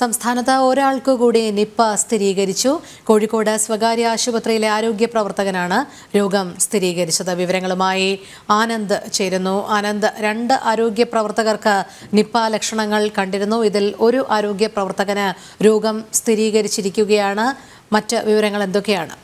സംസ്ഥാനത്ത് ഒരാൾക്കു കൂടി നിപ്പ സ്ഥിരീകരിച്ചു കോഴിക്കോട് സ്വകാര്യ ആശുപത്രിയിലെ ആരോഗ്യ പ്രവർത്തകനാണ് രോഗം സ്ഥിരീകരിച്ചത് വിവരങ്ങളുമായി ആനന്ദ് ചേരുന്നു ആനന്ദ് രണ്ട് ആരോഗ്യ പ്രവർത്തകർക്ക് നിപ്പ ലക്ഷണങ്ങൾ കണ്ടിരുന്നു ഇതിൽ ഒരു ആരോഗ്യ പ്രവർത്തകന് രോഗം സ്ഥിരീകരിച്ചിരിക്കുകയാണ് മറ്റ് വിവരങ്ങൾ എന്തൊക്കെയാണ്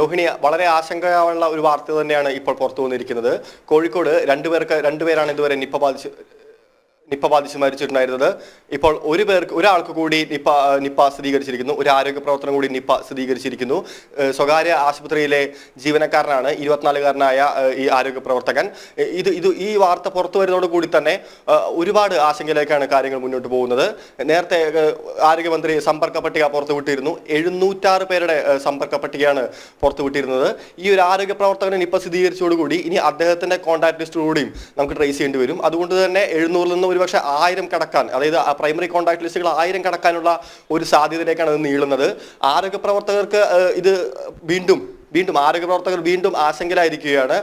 രോഹിണി വളരെ ആശങ്കയുള്ള ഒരു വാർത്ത തന്നെയാണ് ഇപ്പോൾ പുറത്തു വന്നിരിക്കുന്നത് കോഴിക്കോട് രണ്ടുപേർക്ക് രണ്ടുപേരാണ് ഇതുവരെ നിപ്പ ബാധിച്ച് നിപ്പ ബാധിച്ച് മരിച്ചിട്ടുണ്ടായിരുന്നത് ഇപ്പോൾ ഒരു പേർക്ക് ഒരാൾക്ക് കൂടി നിപ്പ നിപ്പ സ്ഥിരീകരിച്ചിരിക്കുന്നു ഒരു ആരോഗ്യ പ്രവർത്തനം കൂടി നിപ്പ സ്ഥിരീകരിച്ചിരിക്കുന്നു സ്വകാര്യ ആശുപത്രിയിലെ ജീവനക്കാരനാണ് ഇരുപത്തിനാലുകാരനായ ഈ ആരോഗ്യ പ്രവർത്തകൻ ഇത് ഇത് ഈ വാർത്ത പുറത്തു കൂടി തന്നെ ഒരുപാട് ആശങ്കയിലേക്കാണ് കാര്യങ്ങൾ മുന്നോട്ട് പോകുന്നത് നേരത്തെ ആരോഗ്യമന്ത്രി സമ്പർക്ക പട്ടിക പുറത്തുവിട്ടിരുന്നു എഴുന്നൂറ്റാറ് പേരുടെ സമ്പർക്ക പട്ടികയാണ് പുറത്തുവിട്ടിരുന്നത് ഈ ഒരു ആരോഗ്യ പ്രവർത്തകന് നിപ്പ സ്ഥിരീകരിച്ചതോടുകൂടി ഇനി അദ്ദേഹത്തിന്റെ കോൺടാക്ട് ലിസ്റ്റ് നമുക്ക് ട്രേസ് ചെയ്യേണ്ടി വരും അതുകൊണ്ട് തന്നെ എഴുന്നൂറിൽ നിന്ന് ഒരു ഒരുപക്ഷെ ആയിരം കടക്കാൻ അതായത് പ്രൈമറി കോൺടാക്ട് ലിസ്റ്റുകൾ ആയിരം കടക്കാനുള്ള ഒരു സാധ്യതയിലേക്കാണ് അത് നീളുന്നത് ആരോഗ്യ പ്രവർത്തകർക്ക് ഇത് വീണ്ടും വീണ്ടും ആരോഗ്യ പ്രവർത്തകർ വീണ്ടും ആശങ്കയിലായിരിക്കുകയാണ്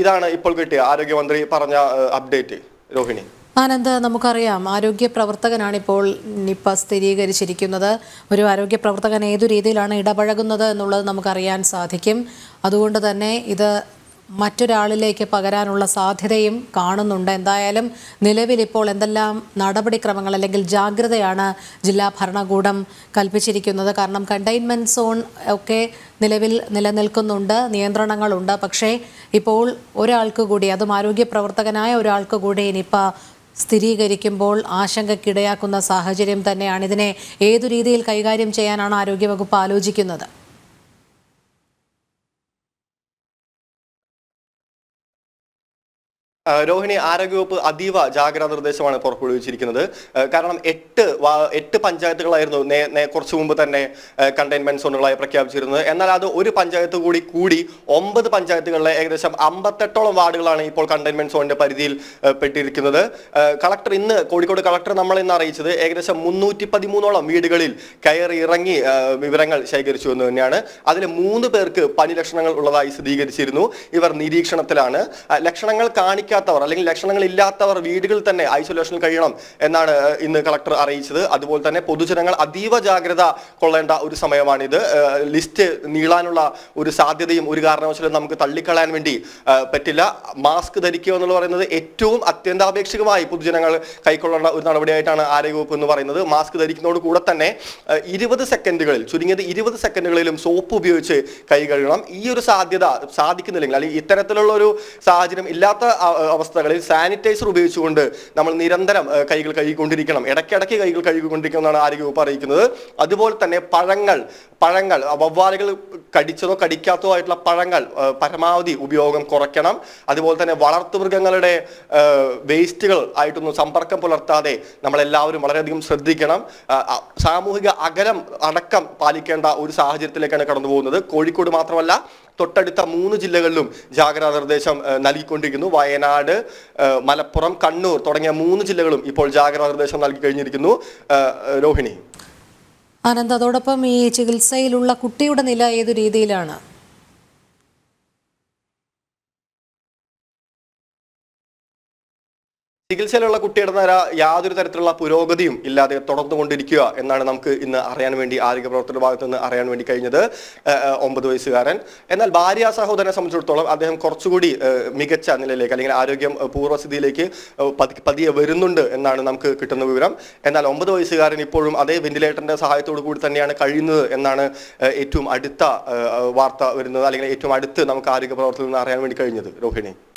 ഇതാണ് ഇപ്പോൾ കിട്ടിയ ആരോഗ്യമന്ത്രി പറഞ്ഞ അപ്ഡേറ്റ് രോഹിണി ആനന്ദ് നമുക്കറിയാം ആരോഗ്യ പ്രവർത്തകനാണിപ്പോൾ നിപ്പ സ്ഥിരീകരിച്ചിരിക്കുന്നത് ഒരു ആരോഗ്യ പ്രവർത്തകൻ ഏതു രീതിയിലാണ് ഇടപഴകുന്നത് എന്നുള്ളത് നമുക്കറിയാൻ സാധിക്കും അതുകൊണ്ട് തന്നെ ഇത് മറ്റൊരാളിലേക്ക് പകരാനുള്ള സാധ്യതയും കാണുന്നുണ്ട് എന്തായാലും നിലവിൽ ഇപ്പോൾ എന്തെല്ലാം നടപടിക്രമങ്ങൾ അല്ലെങ്കിൽ ജാഗ്രതയാണ് ജില്ലാ ഭരണകൂടം കൽപ്പിച്ചിരിക്കുന്നത് കാരണം കണ്ടെയ്ൻമെൻറ്റ് സോൺ ഒക്കെ നിലവിൽ നിലനിൽക്കുന്നുണ്ട് നിയന്ത്രണങ്ങളുണ്ട് പക്ഷേ ഇപ്പോൾ ഒരാൾക്ക് കൂടി അതും ആരോഗ്യ പ്രവർത്തകനായ ഒരാൾക്ക് കൂടി ഇനിയിപ്പോൾ സ്ഥിരീകരിക്കുമ്പോൾ ആശങ്കക്കിടയാക്കുന്ന സാഹചര്യം തന്നെയാണ് ഇതിനെ ഏതു രീതിയിൽ കൈകാര്യം ചെയ്യാനാണ് ആരോഗ്യവകുപ്പ് ആലോചിക്കുന്നത് രോഹിണി ആരോഗ്യവകുപ്പ് അതീവ ജാഗ്രതാ നിർദ്ദേശമാണ് പുറപ്പെടുവിച്ചിരിക്കുന്നത് കാരണം എട്ട് എട്ട് പഞ്ചായത്തുകളായിരുന്നു കുറച്ചു മുമ്പ് തന്നെ കണ്ടെയ്ൻമെന്റ് സോണുകളായി പ്രഖ്യാപിച്ചിരുന്നത് എന്നാൽ അത് ഒരു പഞ്ചായത്ത് കൂടി കൂടി ഒമ്പത് പഞ്ചായത്തുകളിലെ ഏകദേശം അമ്പത്തെട്ടോളം വാർഡുകളാണ് ഇപ്പോൾ കണ്ടെയ്ൻമെന്റ് സോണിന്റെ പരിധിയിൽ പെട്ടിരിക്കുന്നത് കളക്ടർ ഇന്ന് കോഴിക്കോട് കളക്ടർ നമ്മൾ ഇന്ന് അറിയിച്ചത് ഏകദേശം മുന്നൂറ്റി പതിമൂന്നോളം വീടുകളിൽ കയറി ഇറങ്ങി വിവരങ്ങൾ ശേഖരിച്ചു എന്ന് തന്നെയാണ് അതിൽ മൂന്ന് പേർക്ക് പനി ലക്ഷണങ്ങൾ ഉള്ളതായി സ്ഥിരീകരിച്ചിരുന്നു ഇവർ നിരീക്ഷണത്തിലാണ് ലക്ഷണങ്ങൾ കാണിക്കുന്നത് കാണിക്കാത്തവർ അല്ലെങ്കിൽ ലക്ഷണങ്ങൾ ഇല്ലാത്തവർ വീടുകളിൽ തന്നെ ഐസൊലേഷനിൽ കഴിയണം എന്നാണ് ഇന്ന് കളക്ടർ അറിയിച്ചത് അതുപോലെ തന്നെ പൊതുജനങ്ങൾ അതീവ ജാഗ്രത കൊള്ളേണ്ട ഒരു സമയമാണിത് ലിസ്റ്റ് നീളാനുള്ള ഒരു സാധ്യതയും ഒരു കാരണവശാലും നമുക്ക് തള്ളിക്കളയാൻ വേണ്ടി പറ്റില്ല മാസ്ക് ധരിക്കുക എന്നുള്ള പറയുന്നത് ഏറ്റവും അത്യന്താപേക്ഷികമായി പൊതുജനങ്ങൾ കൈക്കൊള്ളേണ്ട ഒരു നടപടിയായിട്ടാണ് ആരോഗ്യവകുപ്പ് എന്ന് പറയുന്നത് മാസ്ക് ധരിക്കുന്നതോട് കൂടെ തന്നെ ഇരുപത് സെക്കൻഡുകളിൽ ചുരുങ്ങിയത് ഇരുപത് സെക്കൻഡുകളിലും സോപ്പ് ഉപയോഗിച്ച് കൈ കഴുകണം ഈ ഒരു സാധ്യത സാധിക്കുന്നില്ലെങ്കിൽ അല്ലെങ്കിൽ ഇത്തരത്തിലുള്ള ഒരു സാഹചര്യം ഇല്ലാത്ത അവസ്ഥകളിൽ സാനിറ്റൈസർ ഉപയോഗിച്ചുകൊണ്ട് നമ്മൾ നിരന്തരം കൈകൾ കഴുകിക്കൊണ്ടിരിക്കണം ഇടയ്ക്കിടയ്ക്ക് കൈകൾ കഴുകിക്കൊണ്ടിരിക്കുമെന്നാണ് ആരോഗ്യവകുപ്പ് അറിയിക്കുന്നത് അതുപോലെ തന്നെ പഴങ്ങൾ പഴങ്ങൾ വവ്വാലുകൾ കടിച്ചതോ കടിക്കാത്തതോ ആയിട്ടുള്ള പഴങ്ങൾ പരമാവധി ഉപയോഗം കുറയ്ക്കണം അതുപോലെ തന്നെ വളർത്തുമൃഗങ്ങളുടെ വേസ്റ്റുകൾ ആയിട്ടൊന്നും സമ്പർക്കം പുലർത്താതെ നമ്മളെല്ലാവരും വളരെയധികം ശ്രദ്ധിക്കണം സാമൂഹിക അകലം അടക്കം പാലിക്കേണ്ട ഒരു സാഹചര്യത്തിലേക്കാണ് കടന്നു പോകുന്നത് കോഴിക്കോട് മാത്രമല്ല തൊട്ടടുത്ത മൂന്ന് ജില്ലകളിലും ജാഗ്രതാ നിർദ്ദേശം നൽകിക്കൊണ്ടിരിക്കുന്നു വയനാട് മലപ്പുറം കണ്ണൂർ തുടങ്ങിയ മൂന്ന് ജില്ലകളും ഇപ്പോൾ ജാഗ്രതാ നിർദ്ദേശം നൽകി കഴിഞ്ഞിരിക്കുന്നു രോഹിണി അനന്ത് അതോടൊപ്പം ഈ ചികിത്സയിലുള്ള കുട്ടിയുടെ നില ഏതു രീതിയിലാണ് ചികിത്സയിലുള്ള കുട്ടിയുടെ നേരെ യാതൊരു തരത്തിലുള്ള പുരോഗതിയും ഇല്ലാതെ തുടർന്നുകൊണ്ടിരിക്കുക എന്നാണ് നമുക്ക് ഇന്ന് അറിയാൻ വേണ്ടി ആരോഗ്യ പ്രവർത്തന ഭാഗത്തു നിന്ന് അറിയാൻ വേണ്ടി കഴിഞ്ഞത് ഒമ്പത് വയസ്സുകാരൻ എന്നാൽ ഭാര്യ സഹോദരനെ സംബന്ധിച്ചിടത്തോളം അദ്ദേഹം കുറച്ചുകൂടി മികച്ച നിലയിലേക്ക് അല്ലെങ്കിൽ ആരോഗ്യം പൂർവ്വസ്ഥിതിയിലേക്ക് പതിയെ വരുന്നുണ്ട് എന്നാണ് നമുക്ക് കിട്ടുന്ന വിവരം എന്നാൽ ഒമ്പത് വയസ്സുകാരൻ ഇപ്പോഴും അതേ വെന്റിലേറ്ററിന്റെ സഹായത്തോടു കൂടി തന്നെയാണ് കഴിയുന്നത് എന്നാണ് ഏറ്റവും അടുത്ത വാർത്ത വരുന്നത് അല്ലെങ്കിൽ ഏറ്റവും അടുത്ത് നമുക്ക് ആരോഗ്യ പ്രവർത്തനം അറിയാൻ വേണ്ടി കഴിഞ്ഞത് രോഹിണി